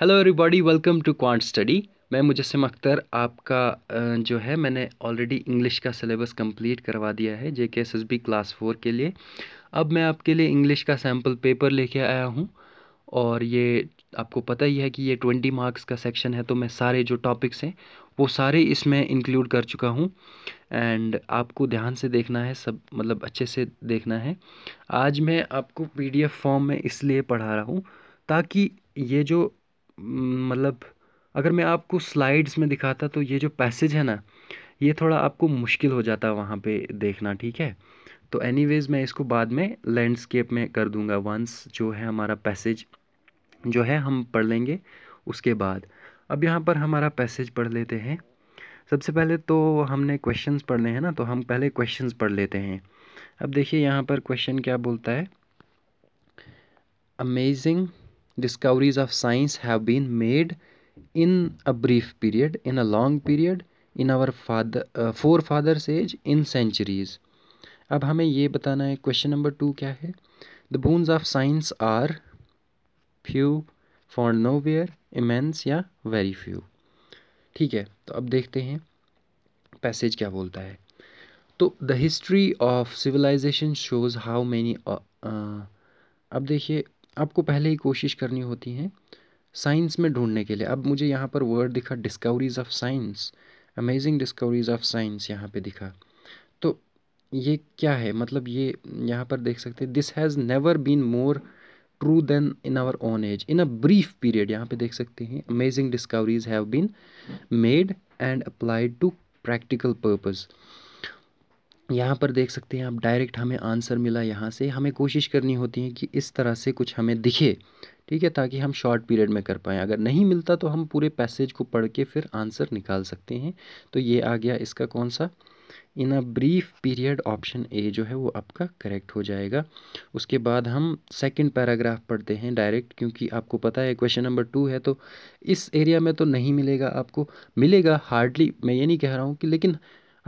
Hello everybody welcome to quant study मैं मुजस्म अख्तर आपका जो है मैंने ऑलरेडी इंग्लिश का सिलेबस कंप्लीट करवा दिया है J K S S B class four के लिए अब मैं आपके लिए इंग्लिश का सैम्पल पेपर लेके आया हूँ और ये आपको पता ही है कि ये ट्वेंटी मार्क्स का सेक्शन है तो मैं सारे जो टॉपिक्स हैं वो सारे इसमें इंक्लूड कर चुका हूँ एंड आपको ध्यान से देखना है सब मतलब अच्छे से देखना है आज मैं आपको पीडीएफ फॉर्म में इसलिए पढ़ा रहा हूँ ताकि ये जो मतलब अगर मैं आपको स्लाइड्स में दिखाता तो ये जो पैसेज है ना ये थोड़ा आपको मुश्किल हो जाता वहाँ पे देखना ठीक है तो एनीवेज़ मैं इसको बाद में लैंडस्केप में कर दूंगा वंस जो है हमारा पैसेज जो है हम पढ़ लेंगे उसके बाद अब यहाँ पर हमारा पैसेज पढ़ लेते हैं सबसे पहले तो हमने क्वेश्चंस पढ़ने हैं ना तो हम पहले क्वेश्चंस पढ़ लेते हैं अब देखिए यहाँ पर क्वेश्चन क्या बोलता है amazing discoveries of science have been made in a brief period, in a long period, in our father uh, forefathers age, in centuries. अब हमें ये बताना है क्वेश्चन नंबर टू क्या है the bones of science are few for nowhere immense या very few ठीक है तो अब देखते हैं पैसेज क्या बोलता है तो the history of civilisation shows how many अब देखिए आपको पहले ही कोशिश करनी होती है साइंस में ढूंढने के लिए अब मुझे यहाँ पर वर्ड दिखा discoveries of science amazing discoveries of science यहाँ पे दिखा तो ये क्या है मतलब ये यहाँ पर देख सकते हैं this has never been more true than in our own age in a brief period यहाँ पे देख सकते हैं amazing discoveries have been made and applied to practical purpose यहाँ पर देख सकते हैं आप डायरेक्ट हमें आंसर मिला यहाँ से हमें कोशिश करनी होती है कि इस तरह से कुछ हमें दिखे ठीक है ताकि हम शॉर्ट पीरियड में कर पाएँ अगर नहीं मिलता तो हम पूरे पैसेज को पढ़ के फिर आंसर निकाल सकते हैं तो ये आ गया इसका कौन सा in a brief period option A जो है वो आपका करेक्ट हो जाएगा उसके बाद हम सेकंड पैराग्राफ पढ़ते हैं डायरेक्ट क्योंकि आपको पता है क्वेश्चन नंबर टू है तो इस एरिया में तो नहीं मिलेगा आपको मिलेगा हार्डली मैं ये नहीं कह रहा हूँ कि लेकिन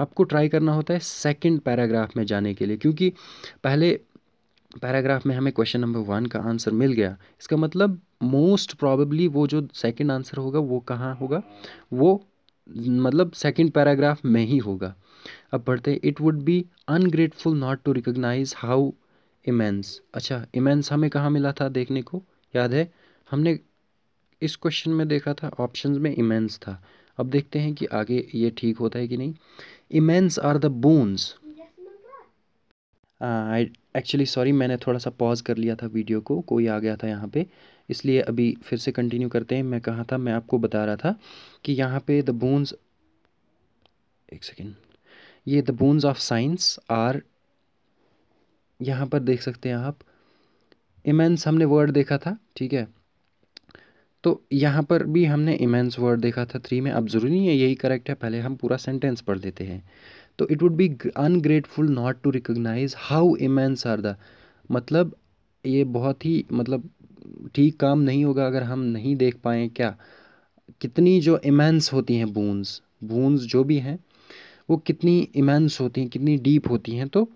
आपको ट्राई करना होता है सेकंड पैराग्राफ में जाने के लिए क्योंकि पहले पैराग्राफ में हमें क्वेश्चन नंबर वन का आंसर मिल गया इसका मतलब मोस्ट प्रॉबली वो जो सेकंड आंसर होगा वो कहाँ होगा वो मतलब सेकंड पैराग्राफ में ही होगा अब पढ़ते हैं it would be ungrateful not to recognise how immense अच्छा इमेंस हमें कहाँ मिला था देखने को याद है हमने इस क्वेश्चन में देखा था ऑप्शंस में इमेंस था अब देखते हैं कि आगे ये ठीक होता है कि नहीं immense are the bones I actually sorry मैंने थोड़ा सा पॉज कर लिया था वीडियो को कोई आ गया था यहाँ पे इसलिए अभी फिर से कंटिन्यू करते हैं मैं कहा था मैं आपको बता रहा था कि यहाँ पे द बोन्स एक सेकेंड ये the bones of science are यहाँ पर देख सकते हैं आप इमेंस हमने वर्ड देखा था ठीक है तो यहाँ पर भी हमने इमेंस वर्ड देखा था थ्री में अब ज़रूरी नहीं है यही करेक्ट है पहले हम पूरा सेंटेंस पढ़ लेते हैं तो it would be ungrateful not to recognise how immense are the मतलब ये बहुत ही मतलब ठीक काम नहीं होगा अगर हम नहीं देख पाएँ क्या कितनी जो इमेंस होती हैं बूंस बूंस जो भी हैं वो कितनी इमेंस होती हैं कितनी डीप होती हैं तो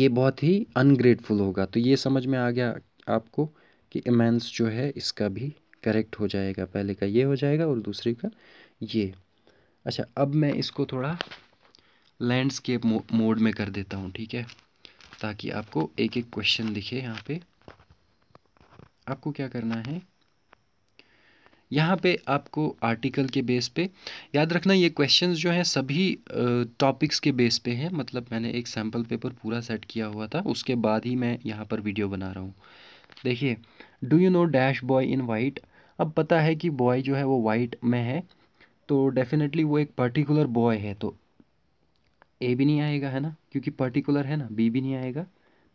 ये बहुत ही अनग्रेटफुल होगा तो ये समझ में आ गया आपको कि इमेंस जो है इसका भी करेक्ट हो जाएगा पहले का ये हो जाएगा और दूसरे का ये अच्छा अब मैं इसको थोड़ा लैंडस्केप मोड में कर देता हूँ ठीक है ताकि आपको एक एक क्वेश्चन दिखे यहाँ पे आपको क्या करना है यहाँ पे आपको आर्टिकल के बेस पे याद रखना ये क्वेश्चंस जो हैं सभी टॉपिक्स के बेस पे हैं मतलब मैंने एक सैम्पल पेपर पूरा सेट किया हुआ था उसके बाद ही मैं यहाँ पर वीडियो बना रहा हूँ देखिए do you know dash boy in white अब पता है कि बॉय जो है वो वाइट में है तो डेफिनेटली वो एक पर्टिकुलर बॉय है तो ए भी नहीं आएगा है ना क्योंकि पर्टिकुलर है ना बी भी नहीं आएगा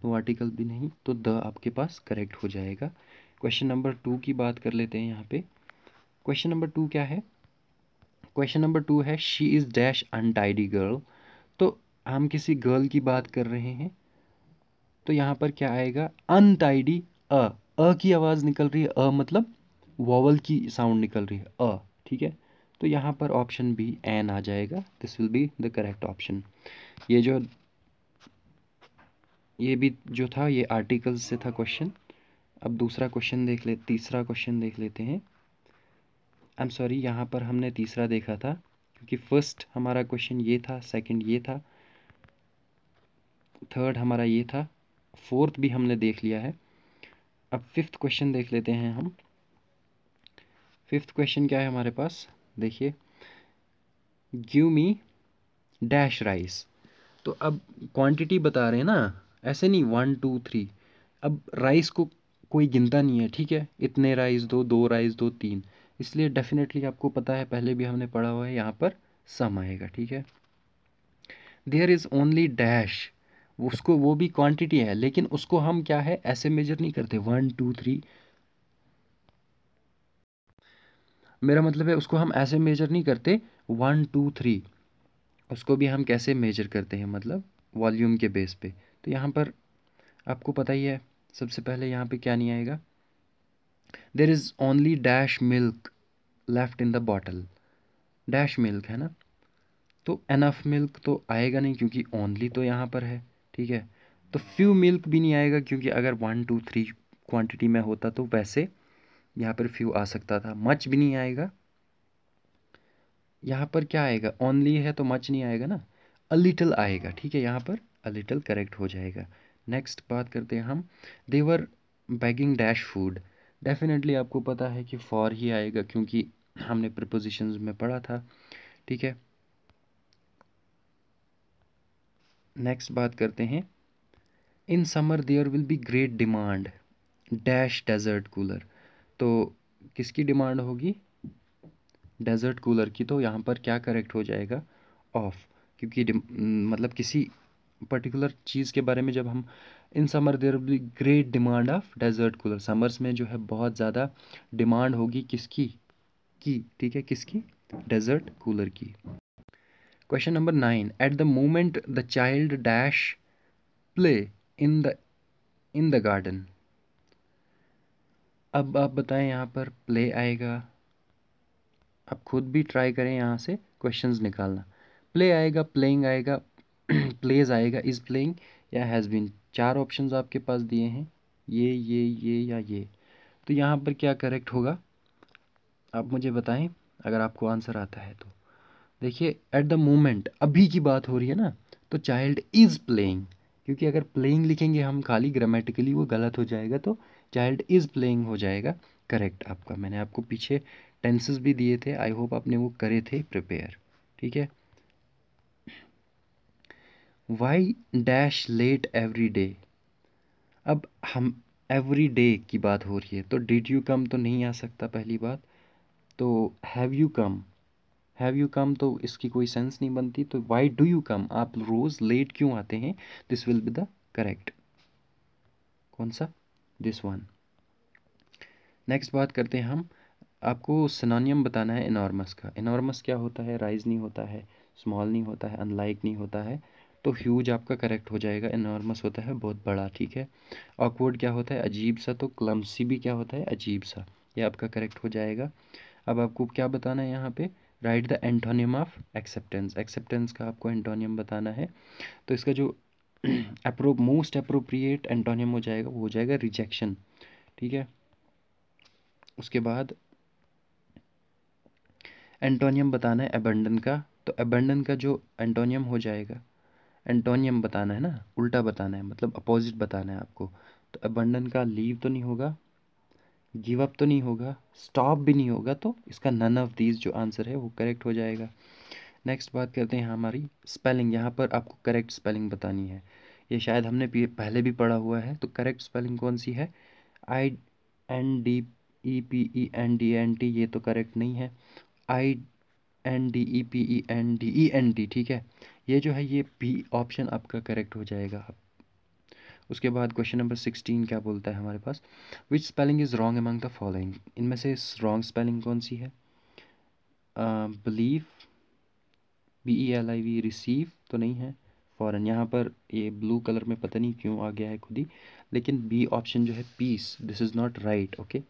तो आर्टिकल भी नहीं तो द आपके पास करेक्ट हो जाएगा क्वेश्चन नंबर टू की बात कर लेते हैं यहाँ पे क्वेश्चन नंबर टू क्या है क्वेश्चन नंबर टू है she is dash untidy girl तो हम किसी गर्ल की बात कर रहे हैं तो यहाँ पर क्या आएगा अनटाइडी अ अ की आवाज़ निकल रही है अ मतलब वॉवल की साउंड निकल रही है अ ठीक है तो यहाँ पर ऑप्शन बी एन आ जाएगा this will be the correct option ये जो ये भी जो था ये आर्टिकल से था क्वेश्चन अब दूसरा क्वेश्चन देख ले तीसरा क्वेश्चन देख लेते हैं आई एम सॉरी यहाँ पर हमने तीसरा देखा था क्योंकि फर्स्ट हमारा क्वेश्चन ये था सेकंड ये था थर्ड हमारा ये था फोर्थ भी हमने देख लिया है अब फिफ्थ क्वेश्चन देख लेते हैं हम फिफ्थ क्वेश्चन क्या है हमारे पास देखिए गिव मी डैश राइस तो अब क्वांटिटी बता रहे हैं ना ऐसे नहीं वन टू थ्री अब राइस को कोई गिनता नहीं है ठीक है इतने राइस दो दो राइस दो तीन इसलिए डेफिनेटली आपको पता है पहले भी हमने पढ़ा हुआ है यहाँ पर सम आएगा ठीक है देयर इज़ ओनली डैश उसको वो भी क्वांटिटी है लेकिन उसको हम क्या है ऐसे मेजर नहीं करते वन टू थ्री मेरा मतलब है उसको हम ऐसे मेजर नहीं करते वन टू थ्री उसको भी हम कैसे मेजर करते हैं मतलब वॉल्यूम के बेस पे तो यहाँ पर आपको पता ही है सबसे पहले यहाँ पे क्या नहीं आएगा there is only dash milk left in the bottle dash milk है ना तो एनफ मिल्क तो आएगा नहीं क्योंकि ओनली तो यहाँ पर है ठीक है तो फ्यू मिल्क भी नहीं आएगा क्योंकि अगर वन टू थ्री क्वांटिटी में होता तो वैसे यहाँ पर फ्यू आ सकता था मच भी नहीं आएगा यहाँ पर क्या आएगा ओनली है तो मच नहीं आएगा ना अ लिटल आएगा ठीक है यहाँ पर अ लिटल करेक्ट हो जाएगा नेक्स्ट बात करते हैं हम they were begging dash food definitely आपको पता है कि फॉर ही आएगा क्योंकि हमने प्रपोजिशन में पढ़ा था ठीक है नेक्स्ट बात करते हैं in summer there will be great demand dash desert cooler तो किसकी डिमांड होगी डेजर्ट कूलर की तो यहाँ पर क्या करेक्ट हो जाएगा ऑफ क्योंकि मतलब किसी पर्टिकुलर चीज़ के बारे में जब हम in summer will be great demand of desert cooler summers में जो है बहुत ज़्यादा डिमांड होगी किसकी की ठीक है किसकी डेजर्ट कूलर की question number nine at the moment the child dash play in the in the garden अब आप बताएं यहाँ पर प्ले आएगा आप खुद भी ट्राई करें यहाँ से क्वेश्चंस निकालना प्ले आएगा प्लेइंग आएगा प्लेज आएगा इज़ प्लेइंग या हैज़ बीन चार ऑप्शंस आपके पास दिए हैं ये ये ये या ये तो यहाँ पर क्या करेक्ट होगा आप मुझे बताएं अगर आपको आंसर आता है तो देखिए एट द मोमेंट अभी की बात हो रही है ना तो चाइल्ड इज़ प्लेइंग क्योंकि अगर प्लेइंग लिखेंगे हम खाली ग्रामेटिकली वो गलत हो जाएगा तो चाइल्ड इज़ प्लेइंग हो जाएगा करेक्ट आपका मैंने आपको पीछे टेंसेस भी दिए थे आई होप आपने वो करे थे प्रिपेयर ठीक है why dash late every day अब हम एवरी डे की बात हो रही है तो डिड यू कम तो नहीं आ सकता पहली बात तो have you come have you come तो इसकी कोई सेंस नहीं बनती तो वाई डू यू कम आप रोज़ लेट क्यों आते हैं this will be the correct कौन सा दिस वन नेक्स्ट बात करते हैं हम आपको सनानियम बताना है इनॉर्मस का इनॉर्मस क्या होता है राइज नहीं होता है स्मॉल नहीं होता है अनलाइक नहीं होता है तो ह्यूज आपका करेक्ट हो जाएगा इनॉर्मस होता है बहुत बड़ा ठीक है ऑकवर्ड क्या होता है अजीब सा तो क्लम्सी भी क्या होता है अजीब सा ये आपका करेक्ट हो जाएगा अब आपको क्या बताना है यहाँ पर write the antonym of acceptance acceptance का आपको एंटोनियम बताना है तो इसका जो अप्रो मोस्ट अप्रोप्रिएट एंटोनियम हो जाएगा वो हो जाएगा रिजेक्शन ठीक है उसके बाद एंटोनियम बताना है एबंडन का तो एबंडन का जो एंटोनियम हो जाएगा एंटोनियम बताना है ना उल्टा बताना है मतलब अपोजिट बताना है आपको तो एबंडन का लीव तो नहीं होगा गिव अप तो नहीं होगा स्टॉप भी नहीं होगा तो इसका नन ऑफ दीज जो आंसर है वो करेक्ट हो जाएगा नेक्स्ट बात करते हैं हमारी स्पेलिंग यहाँ पर आपको करेक्ट स्पेलिंग बतानी है ये शायद हमने पहले भी पढ़ा हुआ है तो करेक्ट स्पेलिंग कौन सी है I N D E P E N D N T ये तो करेक्ट नहीं है I N D E P E N D E N T ठीक है ये जो है ये बी ऑप्शन आपका करेक्ट हो जाएगा आप उसके बाद क्वेश्चन नंबर सिक्सटीन क्या बोलता है हमारे पास which spelling is wrong among the following इनमें से रॉन्ग स्पेलिंग कौन सी है believe B E L I V receive तो नहीं है फॉरन यहाँ पर ये ब्लू कलर में पता नहीं क्यों आ गया है खुद ही लेकिन बी ऑप्शन जो है piece this is not right okay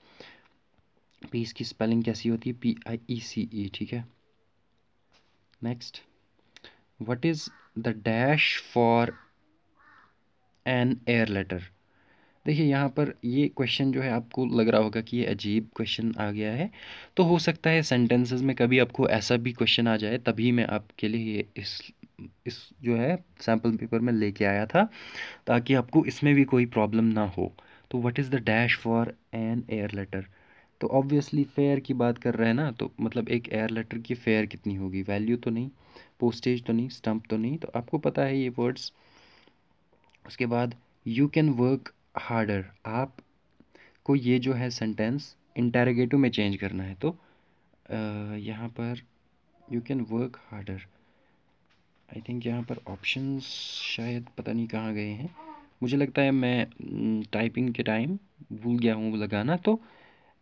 piece की स्पेलिंग कैसी होती है P I E C E ठीक है next what is the dash for an air letter देखिए यहाँ पर ये क्वेश्चन जो है आपको लग रहा होगा कि ये अजीब क्वेश्चन आ गया है तो हो सकता है सेंटेंसेस में कभी आपको ऐसा भी क्वेश्चन आ जाए तभी मैं आपके लिए ये इस इस जो है सैम्पल पेपर में लेके आया था ताकि आपको इसमें भी कोई प्रॉब्लम ना हो तो what is the dash for an air letter तो ऑब्वियसली फेयर की बात कर रहे हैं ना तो मतलब एक एयर लेटर की फेयर कितनी होगी वैल्यू तो नहीं पोस्टेज तो नहीं स्टम्प तो नहीं तो आपको पता है ये वर्ड्स उसके बाद यू कैन वर्क हार्डर आप को ये जो है सेंटेंस इंटेरोगेटिव में चेंज करना है तो यहाँ पर you can work harder I think यहाँ पर ऑप्शंस शायद पता नहीं कहाँ गए हैं मुझे लगता है मैं टाइपिंग के टाइम भूल गया हूँ लगाना तो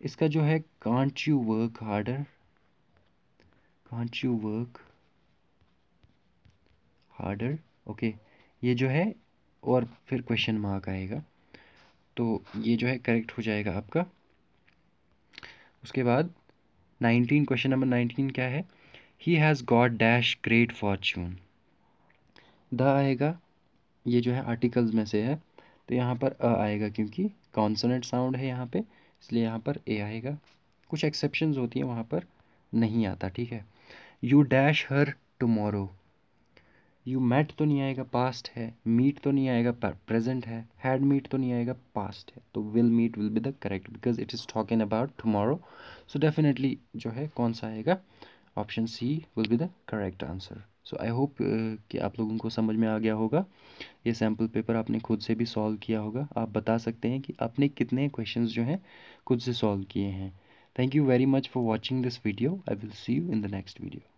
इसका जो है can't you work harder can't you work harder okay ये जो है और फिर क्वेश्चन मार्क आएगा तो ये जो है करेक्ट हो जाएगा आपका उसके बाद नाइनटीन क्वेश्चन नंबर नाइनटीन क्या है he has got dash great fortune the आएगा ये जो है आर्टिकल्स में से है तो यहाँ पर अ आएगा क्योंकि कॉन्सोनेंट साउंड है यहाँ पे इसलिए यहाँ पर ए आएगा कुछ एक्सेप्शंस होती हैं वहाँ पर नहीं आता ठीक है you dash her tomorrow you met तो नहीं आएगा पास्ट है मीट तो नहीं आएगा प्रेजेंट है हैड मीट तो नहीं आएगा पास्ट है तो will meet will be the correct because it is talking about tomorrow so definitely जो है कौन सा आएगा option C will be the correct answer so I hope कि आप लोगों को समझ में आ गया होगा ये सैम्पल पेपर आपने खुद से भी सॉल्व किया होगा आप बता सकते हैं कि आपने कितने क्वेश्चन जो हैं खुद से सॉल्व किए हैं thank you very much for watching this video I will see you in the next video